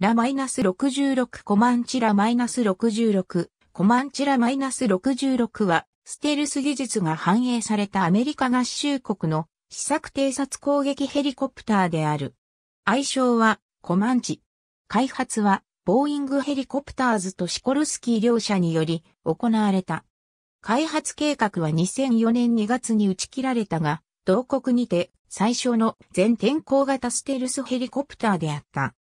ラマイナス -66 コマンチラマイナス -66 コマンチラマイナス -66 はステルス技術が反映されたアメリカ合衆国の試作偵察攻撃ヘリコプターである。愛称はコマンチ。開発はボーイングヘリコプターズとシコルスキー両社により行われた。開発計画は2004年2月に打ち切られたが、同国にて最初の全天候型ステルスヘリコプターであった。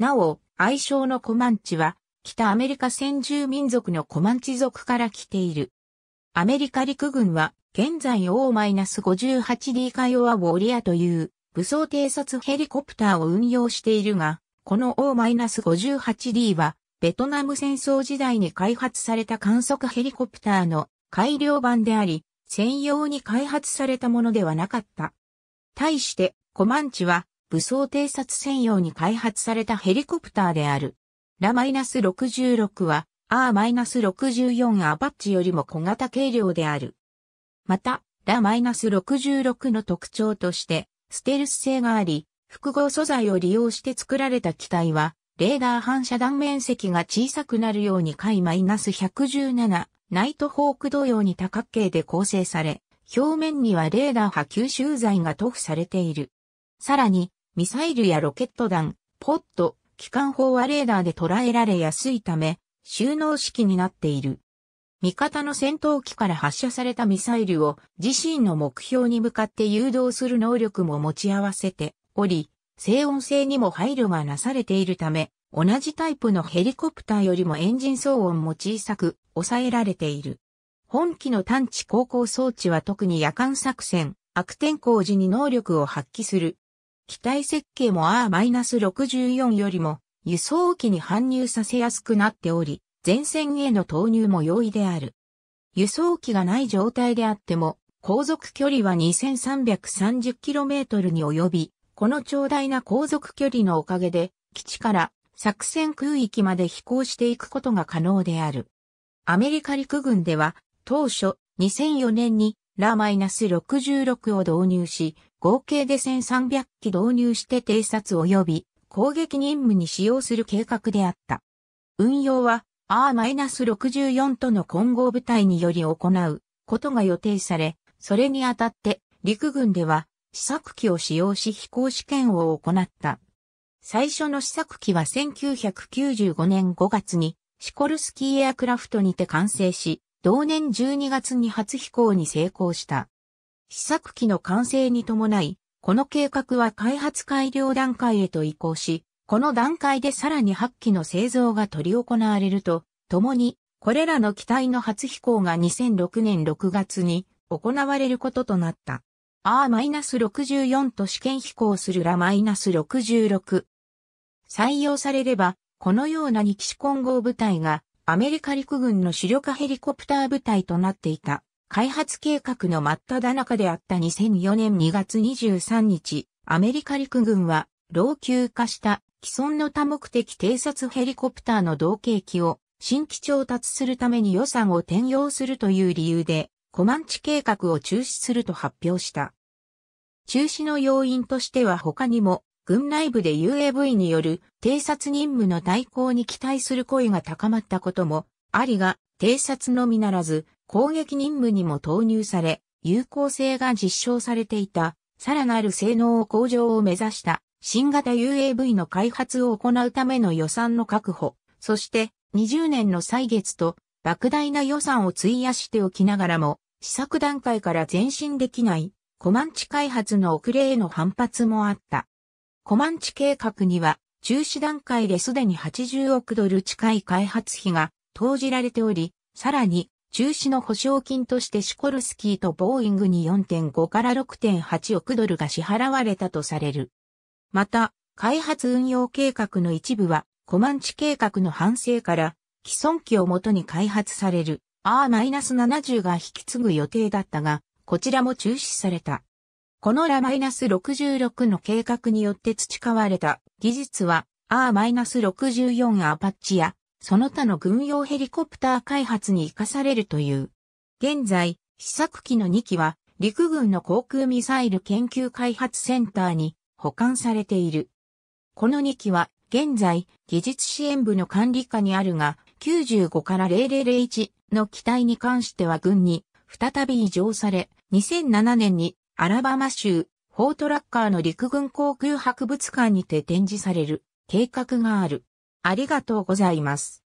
なお、愛称のコマンチは、北アメリカ先住民族のコマンチ族から来ている。アメリカ陸軍は、現在 O-58D カヨアウォリアという武装偵察ヘリコプターを運用しているが、この O-58D は、ベトナム戦争時代に開発された観測ヘリコプターの改良版であり、専用に開発されたものではなかった。対して、コマンチは、武装偵察専用に開発されたヘリコプターである。ラ -66 はア R-64 アパッチよりも小型軽量である。また、ラ -66 の特徴として、ステルス性があり、複合素材を利用して作られた機体は、レーダー反射断面積が小さくなるように解 -117 ナイトホーク同様に多角形で構成され、表面にはレーダー波吸収材が塗布されている。さらに、ミサイルやロケット弾、ポット、機関砲はレーダーで捉えられやすいため、収納式になっている。味方の戦闘機から発射されたミサイルを自身の目標に向かって誘導する能力も持ち合わせており、静音性にも配慮がなされているため、同じタイプのヘリコプターよりもエンジン騒音も小さく抑えられている。本機の探知航行装置は特に夜間作戦、悪天候時に能力を発揮する機体設計も R-64 よりも輸送機に搬入させやすくなっており、前線への投入も容易である。輸送機がない状態であっても、航続距離は 2330km に及び、この長大な航続距離のおかげで、基地から作戦空域まで飛行していくことが可能である。アメリカ陸軍では、当初2004年にラー -66 を導入し、合計で1300機導入して偵察及び攻撃任務に使用する計画であった。運用は R-64 との混合部隊により行うことが予定され、それにあたって陸軍では試作機を使用し飛行試験を行った。最初の試作機は1995年5月にシコルスキーエアクラフトにて完成し、同年12月に初飛行に成功した。試作機の完成に伴い、この計画は開発改良段階へと移行し、この段階でさらに8機の製造が取り行われると、ともに、これらの機体の初飛行が2006年6月に行われることとなった。R-64 と試験飛行するら -66。採用されれば、このような2機種混合部隊がアメリカ陸軍の主力ヘリコプター部隊となっていた。開発計画の真っ只中であった2004年2月23日、アメリカ陸軍は老朽化した既存の多目的偵察ヘリコプターの同型機を新規調達するために予算を転用するという理由で、コマンチ計画を中止すると発表した。中止の要因としては他にも、軍内部で UAV による偵察任務の代行に期待する声が高まったことも、ありが、偵察のみならず、攻撃任務にも投入され、有効性が実証されていた、さらなる性能向上を目指した新型 UAV の開発を行うための予算の確保、そして20年の歳月と莫大な予算を費やしておきながらも、試作段階から前進できないコマンチ開発の遅れへの反発もあった。コマンチ計画には中止段階ですでに80億ドル近い開発費が投じられており、さらに中止の保証金としてシコルスキーとボーイングに4.5から6.8億ドルが支払われたとされる。また、開発運用計画の一部は、コマンチ計画の反省から、既存機をもとに開発される R-70 が引き継ぐ予定だったが、こちらも中止された。このラ -66 の計画によって培われた技術は R-64 アパッチやその他の軍用ヘリコプター開発に活かされるという。現在、試作機の2機は陸軍の航空ミサイル研究開発センターに保管されている。この2機は現在技術支援部の管理下にあるが95から0001の機体に関しては軍に再び移譲され2007年にアラバマ州フォートラッカーの陸軍航空博物館にて展示される計画がある。ありがとうございます。